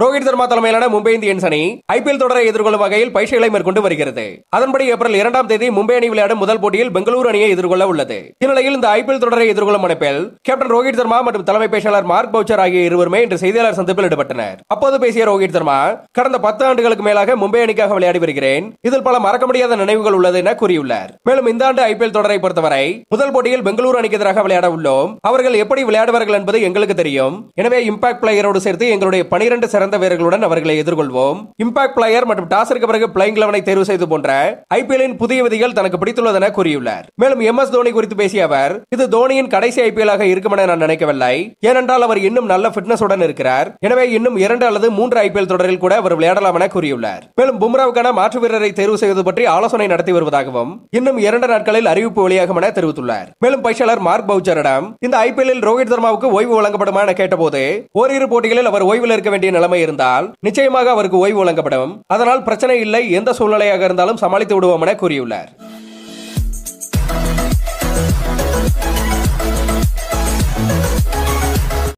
ரோஹித் சர்மா தலைமையிலான மும்பை இந்தியன்ஸ் அணி ஐபிஎல் தொடரை எதிர்கொள்ளும் வகையில் பயிற்சிகளை மேற்கொண்டு வருகிறது அதன்படி ஏப்ரல் இரண்டாம் தேதி மும்பை அணி விளையாடும் முதல் போட்டியில் பெங்களூரு அணியை எதிர்கொள்ள உள்ளது இந்நிலையில் இந்த ஐபிஎல் தொடரை எதிர்கொள்ளும் அமைப்பில் கேப்டன் ரோஹித் சர்மா மற்றும் தலைமை பேச்சாளர் மார்க் பவுச்சர் ஆகிய இருவருமே இன்று செய்தியாளர் சந்திப்பில் ஈடுபட்டனர் அப்போது பேசிய ரோஹித் சர்மா கடந்த பத்து ஆண்டுகளுக்கு மேலாக மும்பை அணிக்காக விளையாடி வருகிறேன் இதில் பல மறக்க முடியாத நினைவுகள் உள்ளது என கூறியுள்ளார் மேலும் இந்த ஆண்டு ஐபிஎல் தொடரை பொறுத்தவரை முதல் போட்டியில் பெங்களூரு அணிக்கு எதிராக விளையாட உள்ளோம் அவர்கள் எப்படி விளையாடுவார்கள் என்பது எங்களுக்கு தெரியும் எனவே இம்பாக்ட் பிளேயரோடு சேர்த்து எங்களுடைய பனிரெண்டு சிறந்த சிறந்த வீரர்களுடன் அவர்களை எதிர்கொள்வோம் இம்பாக்ட் பிளேயர் மற்றும் டாஸருக்கு பிறகு பிளேயிங் லெவனை தேர்வு செய்து போன்ற ஐபிஎல்லின் புதிய விதிகள் தனக்கு பிடித்துள்ளதென கூறியுள்ளார் மேலும் எம் எஸ் தோனி குறித்து பேசிய அவர் இது தோனியின் கடைசி ஐபிஎல் ஆக இருக்கும் என நான் நினைக்கவில்லை ஏனென்றால் அவர் இன்னும் நல்ல பிட்னஸ் உடன் இருக்கிறார் எனவே இன்னும் இரண்டு அல்லது மூன்று ஐபிஎல் தொடரில் கூட அவர் விளையாடலாம் என கூறியுள்ளார் மேலும் பும்ராவுக்கான மாற்று வீரரை தேர்வு செய்வது பற்றி ஆலோசனை நடத்தி வருவதாகவும் இன்னும் இரண்டு நாட்களில் அறிவிப்பு வெளியாகும் என தெரிவித்துள்ளார் மேலும் பயிற்சியாளர் மார்க் பவுச்சரிடம் இந்த ஐபிஎல்லில் ரோஹித் சர்மாவுக்கு ஓய்வு வழங்கப்படுமா என கேட்டபோது ஓரிரு போட்டிகளில் அவர் ஓய்வில் இருக்க வேண்டிய நிலைமை இருந்தால் நிச்சயமாக அவருக்கு ஓய்வு வழங்கப்படும் அதனால் பிரச்சனை இல்லை எந்த சூழ்நிலையாக இருந்தாலும் சமாளித்து விடுவோம் என கூறியுள்ளார்